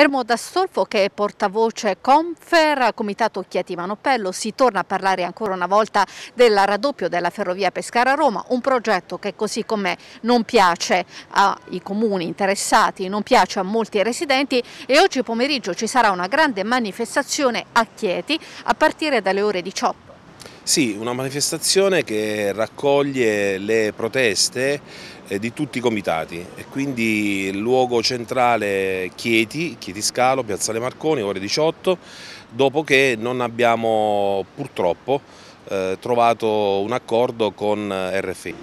Ermo D'Astolfo che è portavoce Confer, Comitato Chieti Manopello, si torna a parlare ancora una volta del raddoppio della ferrovia Pescara-Roma, un progetto che così com'è non piace ai comuni interessati, non piace a molti residenti e oggi pomeriggio ci sarà una grande manifestazione a Chieti a partire dalle ore 18. Sì, una manifestazione che raccoglie le proteste eh, di tutti i comitati e quindi il luogo centrale Chieti, Chieti Scalo, Piazzale Marconi, ore 18, dopo che non abbiamo purtroppo eh, trovato un accordo con eh, RFI.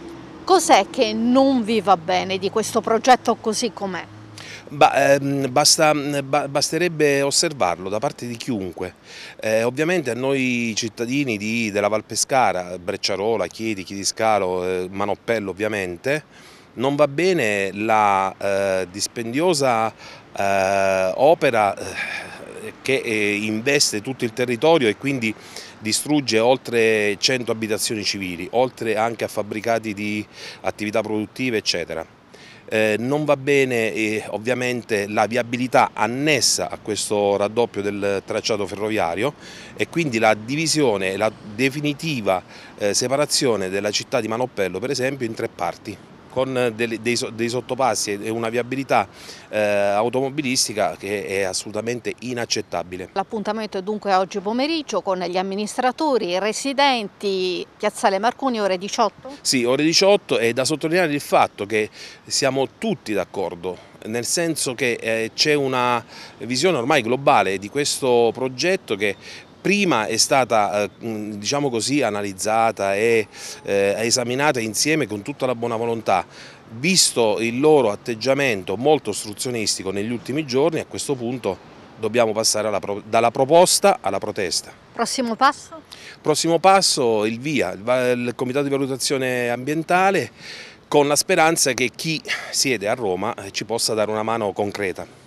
Cos'è che non vi va bene di questo progetto così com'è? Ba, ehm, basta, ba, basterebbe osservarlo da parte di chiunque. Eh, ovviamente a noi cittadini di, della Pescara, Brecciarola, Chiedi, Chidiscalo, eh, Manoppello ovviamente, non va bene la eh, dispendiosa eh, opera eh, che eh, investe tutto il territorio e quindi distrugge oltre 100 abitazioni civili, oltre anche a fabbricati di attività produttive eccetera. Eh, non va bene eh, ovviamente la viabilità annessa a questo raddoppio del tracciato ferroviario e quindi la divisione, la definitiva eh, separazione della città di Manoppello per esempio in tre parti con dei, dei, dei sottopassi e una viabilità eh, automobilistica che è assolutamente inaccettabile. L'appuntamento è dunque oggi pomeriggio con gli amministratori, i residenti, Piazzale Marconi ore 18? Sì, ore 18 è da sottolineare il fatto che siamo tutti d'accordo nel senso che eh, c'è una visione ormai globale di questo progetto che prima è stata eh, diciamo così, analizzata e eh, esaminata insieme con tutta la buona volontà visto il loro atteggiamento molto ostruzionistico negli ultimi giorni, a questo punto dobbiamo passare pro dalla proposta alla protesta. Prossimo passo? Prossimo passo il via, il Comitato di Valutazione Ambientale con la speranza che chi siede a Roma eh, ci possa dare una mano concreta.